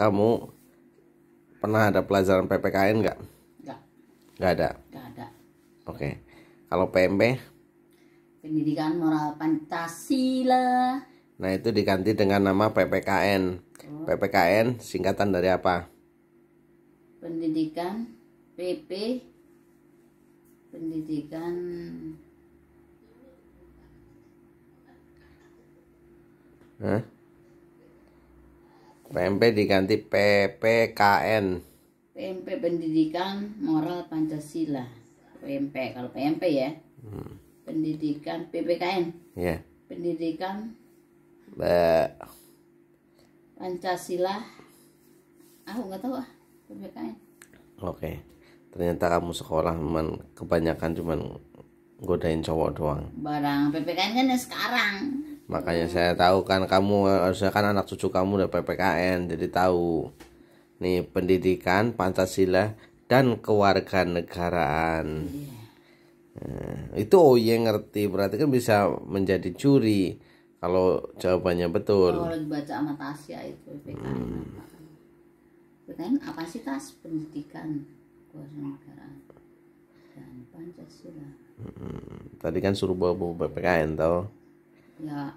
kamu pernah ada pelajaran PPKN nggak? Nggak. Nggak ada. Nggak ada. Oke. Kalau PMP? Pendidikan moral Pancasila. Nah itu diganti dengan nama PPKN. Oh. PPKN singkatan dari apa? Pendidikan PP Pendidikan Hah? PMP diganti PPKN PMP Pendidikan Moral Pancasila PMP kalau PMP ya hmm. pendidikan PPKN ya yeah. pendidikan Be... Pancasila aku nggak tahu ah PPKN oke okay. ternyata kamu sekolah man kebanyakan cuman godain cowok doang barang PPKN kan sekarang makanya saya tahu kan kamu saya kan anak cucu kamu dari PPKN jadi tahu nih pendidikan Pancasila dan kewarganegaraan nah, itu oh yang ngerti berarti kan bisa menjadi curi kalau jawabannya betul kalau dibaca sama Tasya itu PPKN hmm. apa sih Tas pendidikan kewarganegaraan dan Pancasila hmm. tadi kan suruh bawa, -bawa PPKN tau 那。